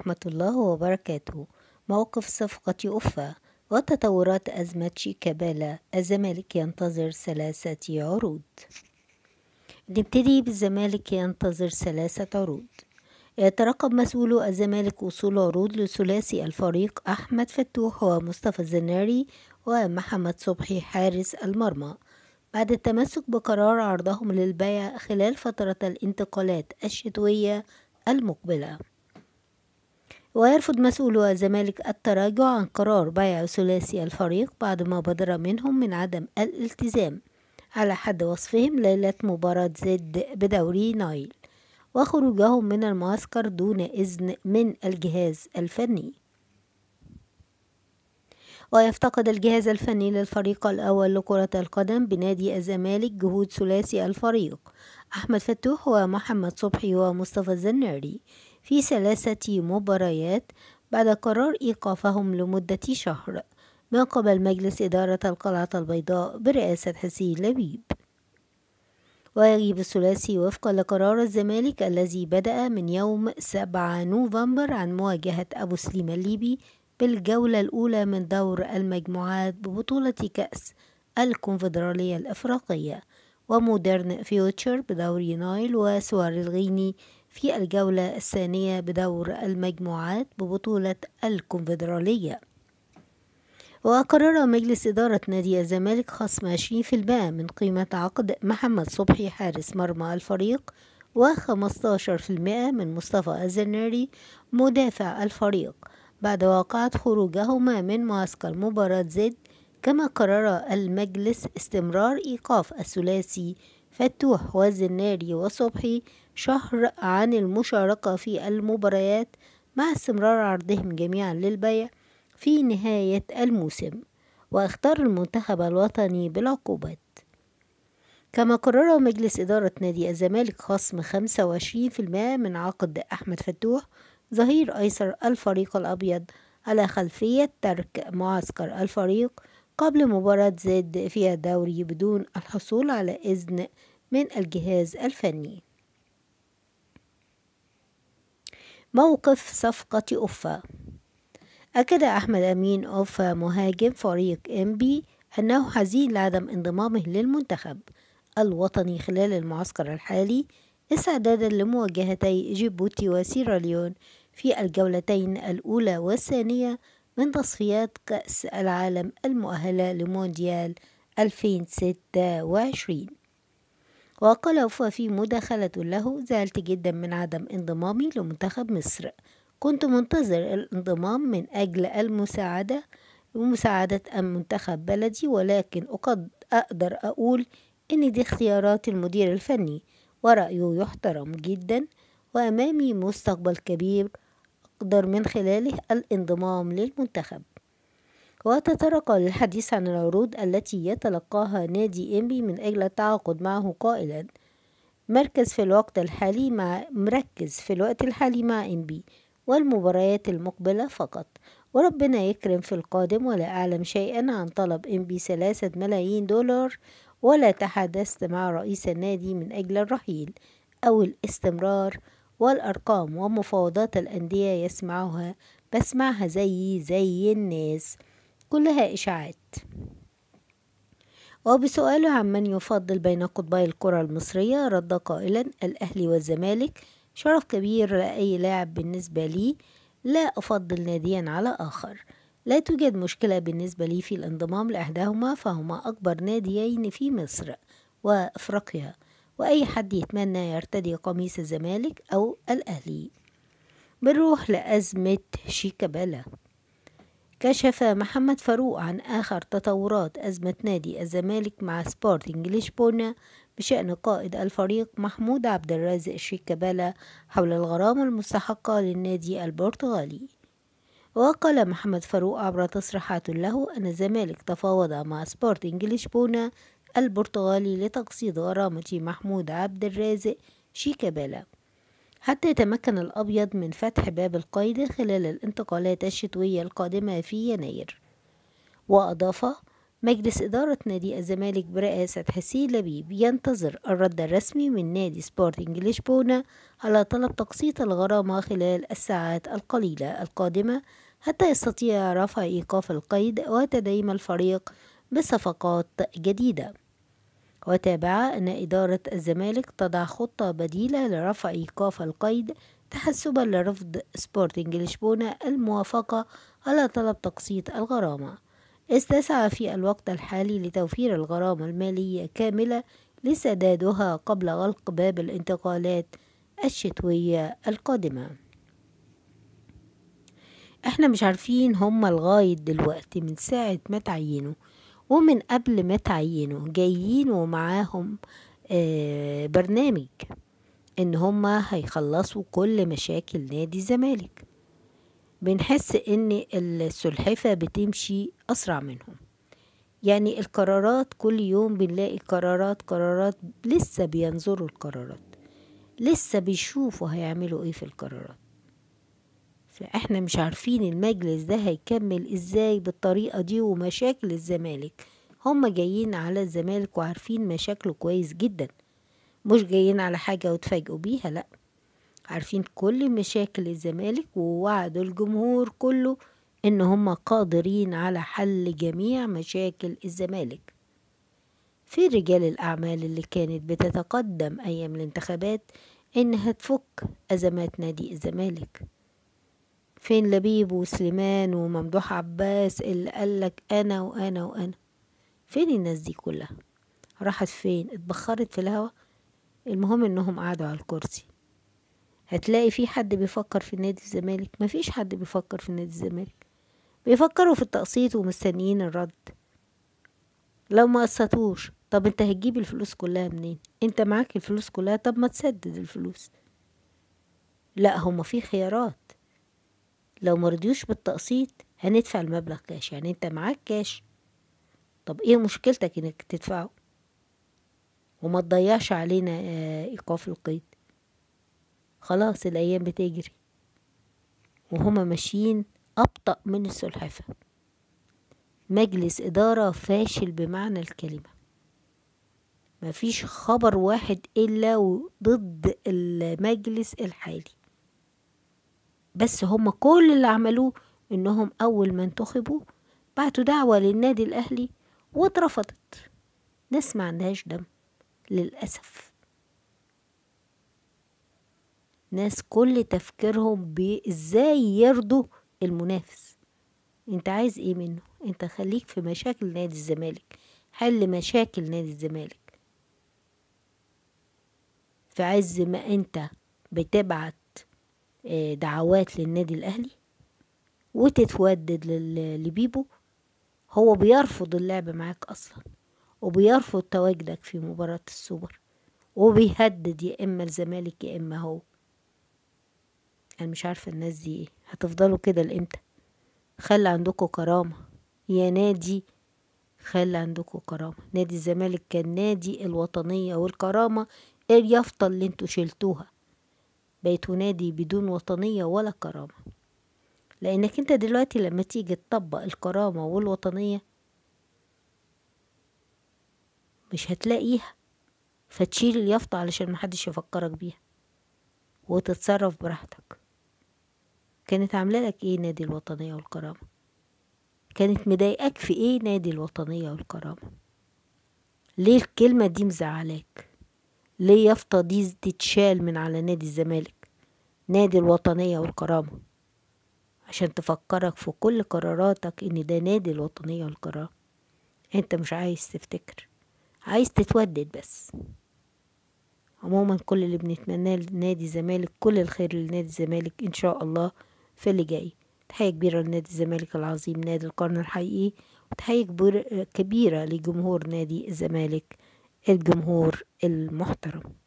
ورحمة الله وبركاته موقف صفقة أوفا وتطورات أزمة شيكابالا الزمالك ينتظر ثلاثة عروض نبتدي بالزمالك ينتظر ثلاثة عروض يترقب مسؤول الزمالك وصول عروض لثلاثي الفريق أحمد فتوح ومصطفى الزناري ومحمد صبحي حارس المرمى بعد التمسك بقرار عرضهم للبيع خلال فترة الانتقالات الشتوية المقبلة ويرفض مسؤولو الزمالك التراجع عن قرار بيع ثلاثي الفريق بعد ما بدر منهم من عدم الالتزام على حد وصفهم ليلة مباراة زد بدوري نايل وخروجهم من المعسكر دون إذن من الجهاز الفني ويفتقد الجهاز الفني للفريق الأول لكرة القدم بنادي الزمالك جهود ثلاثي الفريق أحمد فتوح ومحمد صبحي ومصطفى الزناري في ثلاثة مباريات بعد قرار إيقافهم لمدة شهر من قبل مجلس إدارة القلعة البيضاء برئاسة حسين لبيب ويغيب الثلاثي وفقا لقرار الزمالك الذي بدأ من يوم 7 نوفمبر عن مواجهة أبو سليم الليبي بالجولة الأولى من دور المجموعات ببطولة كأس الكونفدرالية الأفريقية ومودرن فيوتشر بدور ينايل وسوار الغيني في الجولة الثانية بدور المجموعات ببطولة الكونفدرالية وقرر مجلس إدارة نادي الزمالك خصم 20% من قيمة عقد محمد صبحي حارس مرمى الفريق و15% من مصطفى الزناري مدافع الفريق بعد واقعة خروجهما من معسكر مباراة زد كما قرر المجلس استمرار إيقاف الثلاثي فتوح وزناري وصبحي شهر عن المشاركة في المباريات مع استمرار عرضهم جميعا للبيع في نهاية الموسم واختار المنتخب الوطني بالعقوبات كما قرر مجلس إدارة نادي الزمالك خصم 25% من عقد أحمد فتوح ظهير أيسر الفريق الأبيض على خلفية ترك معسكر الفريق قبل مباراة زد في الدوري بدون الحصول على إذن من الجهاز الفني موقف صفقة أوفا أكد أحمد أمين أوفا مهاجم فريق إمبي أنه حزين لعدم انضمامه للمنتخب الوطني خلال المعسكر الحالي استعدادا لمواجهتي جيبوتي وسيراليون في الجولتين الأولى والثانية من تصفيات كأس العالم المؤهلة لمونديال 2026 وقال في مداخلة له زعلت جدا من عدم انضمامي لمنتخب مصر كنت منتظر الانضمام من أجل المساعدة ومساعدة منتخب بلدي ولكن أقد أقدر أقول إن دي اختيارات المدير الفني ورأيه يحترم جدا وأمامي مستقبل كبير يقدر من خلاله الانضمام للمنتخب وتطرق للحديث عن العروض التي يتلقاها نادي إنبي من أجل التعاقد معه قائلا مركز في الوقت الحالي مع مركز في الوقت الحالي مع إنبي والمباريات المقبلة فقط وربنا يكرم في القادم ولا أعلم شيئا عن طلب إنبي ثلاثة ملايين دولار ولا تحدثت مع رئيس النادي من أجل الرحيل أو الاستمرار والأرقام ومفاوضات الأندية يسمعها بسمعها زي زي الناس كلها إشاعات وبسؤاله عن من يفضل بين قطبي الكرة المصرية رد قائلا الأهلي والزمالك شرف كبير لأي لاعب بالنسبة لي لا أفضل ناديا على آخر لا توجد مشكلة بالنسبة لي في الانضمام لأحدهما فهما أكبر ناديين في مصر وأفريقيا وأي حد يتمنى يرتدي قميص الزمالك أو الأهلي بنروح لأزمة شيكابالا كشف محمد فاروق عن آخر تطورات أزمة نادي الزمالك مع سبورتنج لشبونة بشأن قائد الفريق محمود عبد الرازق شيكابالا حول الغرامة المستحقة للنادي البرتغالي وقال محمد فاروق عبر تصريحات له أن الزمالك تفاوض مع سبورتنج لشبونة البرتغالي لتقصيد غرامة محمود عبد الرازق شيكابالا حتى يتمكن الأبيض من فتح باب القيد خلال الانتقالات الشتوية القادمة في يناير وأضاف مجلس إدارة نادي الزمالك برئاسة حسين لبيب ينتظر الرد الرسمي من نادي سبورتنج لشبونة على طلب تقسيط الغرامة خلال الساعات القليلة القادمة حتى يستطيع رفع إيقاف القيد وتدعيم الفريق بصفقات جديدة وتابع أن إدارة الزمالك تضع خطة بديلة لرفع إيقاف القيد تحسبا لرفض سبورتنج لشبونة الموافقة على طلب تقسيط الغرامة استسعى في الوقت الحالي لتوفير الغرامة المالية كاملة لسدادها قبل غلق باب الانتقالات الشتوية القادمة احنا مش عارفين هما لغاية دلوقتي من ساعة ما تعينوا ومن قبل ما تعينوا جايين ومعاهم آه، برنامج ان هما هيخلصوا كل مشاكل نادي الزمالك بنحس ان السلحفة بتمشي اسرع منهم يعني القرارات كل يوم بنلاقي قرارات قرارات لسه بينظروا القرارات لسه بيشوفوا هيعملوا ايه في القرارات احنا مش عارفين المجلس ده هيكمل ازاي بالطريقة دي ومشاكل الزمالك هم جايين على الزمالك وعارفين مشاكله كويس جدا مش جايين على حاجة وتفاجئوا بيها لأ عارفين كل مشاكل الزمالك ووعدوا الجمهور كله ان هم قادرين على حل جميع مشاكل الزمالك في رجال الاعمال اللي كانت بتتقدم ايام الانتخابات انها تفك ازمات نادي الزمالك فين لبيب وسليمان وممدوح عباس اللي قالك أنا وأنا وأنا فين الناس دي كلها راحت فين اتبخرت في الهوا المهم انهم قعدوا على الكرسي هتلاقي في حد بيفكر في نادي الزمالك مفيش حد بيفكر في نادي الزمالك بيفكروا في التقسيط ومستنيين الرد لو ما قسطوش طب انت هتجيب الفلوس كلها منين انت معاك الفلوس كلها طب ما تسدد الفلوس لا هما في خيارات لو مرضيوش بالتقسيط هندفع المبلغ كاش يعني انت معاك كاش طب ايه مشكلتك انك تدفعه وما تضيعش علينا آه، ايقاف القيد خلاص الايام بتجري وهما ماشيين ابطأ من السلحفة مجلس إدارة فاشل بمعنى الكلمة مفيش خبر واحد إلا ضد المجلس الحالي بس هم كل اللي عملوه انهم اول ما انتخبوا بعتوا دعوة للنادي الاهلي واترفضت ناس ما عندهاش دم للأسف ناس كل تفكيرهم بازاي يرضوا المنافس انت عايز ايه منه انت خليك في مشاكل نادي الزمالك حل مشاكل نادي الزمالك في عز ما انت بتبعت آه، دعوات للنادي الأهلي وتتودد لبيبو هو بيرفض اللعب معاك أصلا وبيرفض تواجدك في مباراة السوبر وبيهدد يا إما الزمالك يا إما هو أنا مش عارفة الناس دي إيه هتفضلوا كده لإمتى خلي عندكم كرامة يا نادي خلي عندكم كرامة نادي الزمالك كان نادي الوطنية والكرامة اليافطة اللي انتوا شلتوها بيتونادي بدون وطنية ولا كرامة لأنك أنت دلوقتي لما تيجي تطبق الكرامة والوطنية مش هتلاقيها فتشيل اليافطة علشان محدش يفكرك بيها وتتصرف براحتك كانت عاملة لك ايه نادي الوطنية والكرامة كانت مضايقاك في ايه نادي الوطنية والكرامة ليه الكلمة دي مزعلاك ليه يافطة دي تتشال من على نادي الزمالك نادي الوطنية والكرامة عشان تفكرك في كل قراراتك ان ده نادي الوطنية والكرامة انت مش عايز تفتكر عايز تتودد بس عموما كل اللي بنتمناه لنادي الزمالك كل الخير لنادي الزمالك ان شاء الله في اللي جاي تحية كبيرة لنادي الزمالك العظيم نادي القرن الحقيقي وتحية كبيرة لجمهور نادي الزمالك الجمهور المحترم